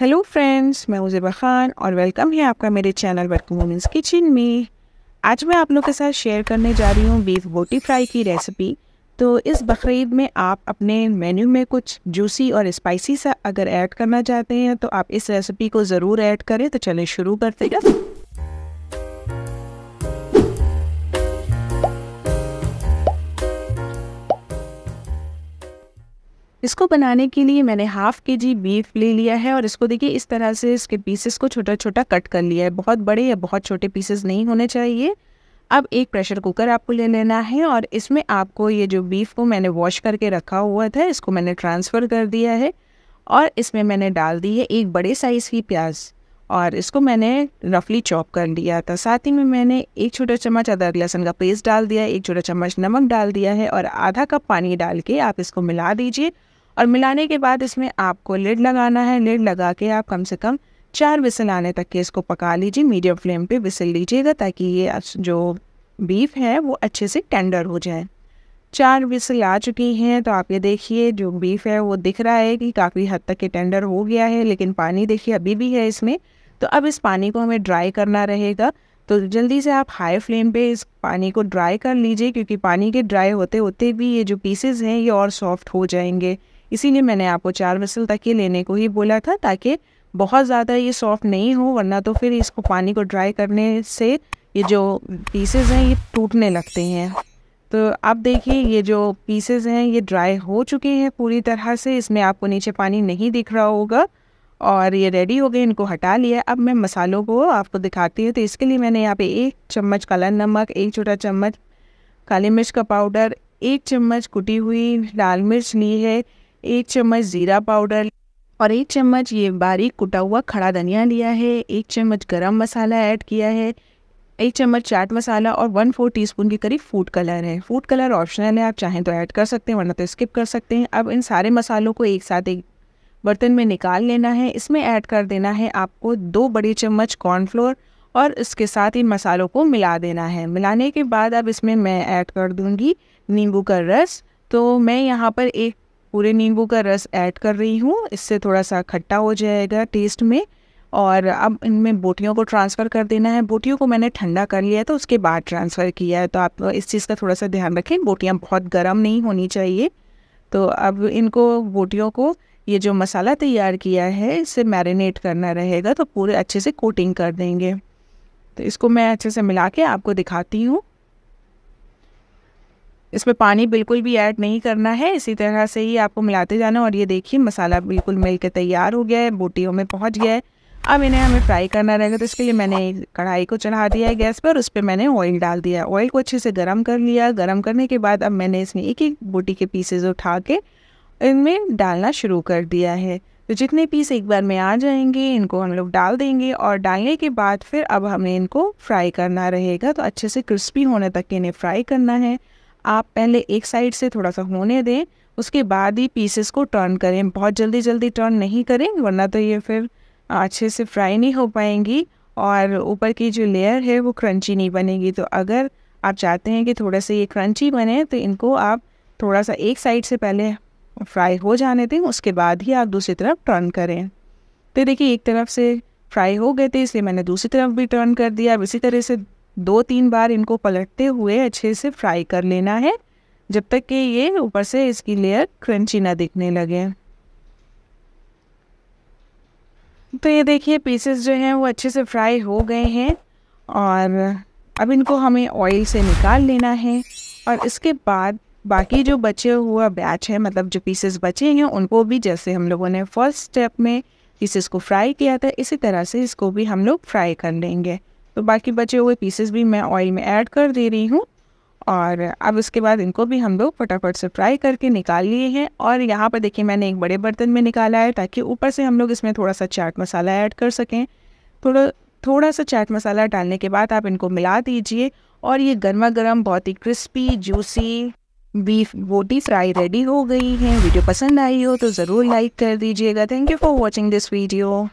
hello friends मैं उजेबा खान और welcome है आपका मेरे चैनल वर्किंग वुमेंस किचन में आज मैं आप लोगों के साथ शेयर करने जा रही हूँ बीफ बोटी फ्राई की रेसिपी तो इस बकरीद में आप अपने मेन्यू में कुछ जूसी और स्पाइसी सा अगर ऐड करना चाहते हैं तो आप इस रेसिपी को ज़रूर ऐड करें तो चलें शुरू करते हैं इसको बनाने के लिए मैंने हाफ़ के जी बीफ ले लिया है और इसको देखिए इस तरह से इसके पीसेस को छोटा छोटा कट कर लिया है बहुत बड़े या बहुत छोटे पीसेस नहीं होने चाहिए अब एक प्रेशर कुकर आपको ले लेना है और इसमें आपको ये जो बीफ को मैंने वॉश करके रखा हुआ था इसको मैंने ट्रांसफ़र कर दिया है और इसमें मैंने डाल दी है एक बड़े साइज़ की प्याज और इसको मैंने रफली चॉप कर लिया था साथ ही में मैंने एक छोटा चम्मच अदरक लहसुन का पेस्ट डाल दिया एक छोटा चम्मच नमक डाल दिया है और आधा कप पानी डाल के आप इसको मिला दीजिए और मिलाने के बाद इसमें आपको लिड लगाना है लिड लगा के आप कम से कम चार विसल आने तक के इसको पका लीजिए मीडियम फ्लेम पे विसल लीजिएगा ताकि ये जो बीफ है वो अच्छे से टेंडर हो जाए चार विसल आ चुकी हैं तो आप ये देखिए जो बीफ है वो दिख रहा है कि काफ़ी हद तक के टेंडर हो गया है लेकिन पानी देखिए अभी भी है इसमें तो अब इस पानी को हमें ड्राई करना रहेगा तो जल्दी से आप हाई फ्लेम पे इस पानी को ड्राई कर लीजिए क्योंकि पानी के ड्राई होते होते भी ये जो पीसेज हैं ये और सॉफ्ट हो जाएंगे इसीलिए मैंने आपको चार मिसल तक ये लेने को ही बोला था ताकि बहुत ज़्यादा ये सॉफ्ट नहीं हो वरना तो फिर इसको पानी को ड्राई करने से ये जो पीसेज हैं ये टूटने लगते हैं तो आप देखिए ये जो पीसेज हैं ये ड्राई हो चुके हैं पूरी तरह से इसमें आपको नीचे पानी नहीं दिख रहा होगा और ये रेडी हो गए इनको हटा लिया अब मैं मसालों को आपको दिखाती हूँ तो इसके लिए मैंने यहाँ पे एक चम्मच काला नमक एक छोटा चम्मच काली मिर्च का पाउडर एक चम्मच कुटी हुई लाल मिर्च ली है एक चम्मच ज़ीरा पाउडर और एक चम्मच ये बारीक कुटा हुआ खड़ा धनिया लिया है एक चम्मच गरम मसाला ऐड किया है एक चम्मच चाट मसाला और वन फोर टीस्पून के करीब फूड कलर है फूड कलर ऑप्शनल है आप चाहें तो ऐड कर सकते हैं वरना तो स्किप कर सकते हैं अब इन सारे मसालों को एक साथ एक बर्तन में निकाल लेना है इसमें ऐड कर देना है आपको दो बड़ी चम्मच कॉर्नफ्लोर और इसके साथ इन मसालों को मिला देना है मिलाने के बाद अब इसमें मैं ऐड कर दूंगी नींबू का रस तो मैं यहाँ पर एक पूरे नींबू का रस ऐड कर रही हूँ इससे थोड़ा सा खट्टा हो जाएगा टेस्ट में और अब इनमें बोटियों को ट्रांसफ़र कर देना है बोटियों को मैंने ठंडा कर लिया है तो उसके बाद ट्रांसफ़र किया है तो आप इस चीज़ का थोड़ा सा ध्यान रखें बोटियाँ बहुत गर्म नहीं होनी चाहिए तो अब इनको बोटियों को ये जो मसाला तैयार किया है इसे मैरिनेट करना रहेगा तो पूरे अच्छे से कोटिंग कर देंगे तो इसको मैं अच्छे से मिला के आपको दिखाती हूँ इसमें पानी बिल्कुल भी ऐड नहीं करना है इसी तरह से ही आपको मिलाते जाना और ये देखिए मसाला बिल्कुल मिल के तैयार हो गया है बोटियों में पहुँच गया है अब इन्हें हमें फ्राई करना रहेगा तो इसके लिए मैंने कढ़ाई को चढ़ा दिया है गैस पर उस पर मैंने ऑयल डाल दिया ऑयल को अच्छे से गर्म कर लिया गर्म करने के बाद अब मैंने इसमें एक एक बोटी के पीसेज उठा के इनमें डालना शुरू कर दिया है तो जितने पीस एक बार में आ जाएंगे इनको हम लोग डाल देंगे और डालने के बाद फिर अब हमें इनको फ्राई करना रहेगा तो अच्छे से क्रिस्पी होने तक के इन्हें फ्राई करना है आप पहले एक साइड से थोड़ा सा होने दें उसके बाद ही पीसेस को टर्न करें बहुत जल्दी जल्दी टर्न नहीं करें वरना तो ये फिर अच्छे से फ्राई नहीं हो पाएंगी और ऊपर की जो लेयर है वो क्रंची नहीं बनेगी तो अगर आप चाहते हैं कि थोड़ा सा ये क्रंची बने तो इनको आप थोड़ा सा एक साइड से पहले फ्राई हो जाने दें उसके बाद ही आप दूसरी तरफ टर्न करें तो देखिए एक तरफ से फ्राई हो गए थे इसलिए मैंने दूसरी तरफ भी टर्न कर दिया अब इसी तरह से दो तीन बार इनको पलटते हुए अच्छे से फ्राई कर लेना है जब तक कि ये ऊपर से इसकी लेयर क्रंची ना दिखने लगे तो ये देखिए पीसेस जो हैं वो अच्छे से फ्राई हो गए हैं और अब इनको हमें ऑयल से निकाल लेना है और इसके बाद बाकी जो बचे हुआ बैच है मतलब जो पीसेस बचे हैं उनको भी जैसे हम लोगों ने फर्स्ट स्टेप में पीसेस को फ्राई किया था इसी तरह से इसको भी हम लोग फ्राई कर लेंगे तो बाकी बचे हुए पीसेस भी मैं ऑयल में ऐड कर दे रही हूँ और अब उसके बाद इनको भी हम लोग फटाफट से फ्राई करके निकाल लिए हैं और यहाँ पर देखिए मैंने एक बड़े बर्तन में निकाला है ताकि ऊपर से हम लोग इसमें थोड़ा सा चाट मसाला ऐड कर सकें थोड़ा थोड़ा सा चाट मसाला डालने के बाद आप इनको मिला दीजिए और ये गर्मा गर्म बहुत ही crispy juicy beef boti fry ready हो गई है वीडियो पसंद आई हो तो ज़रूर लाइक कर दीजिएगा thank you for watching this video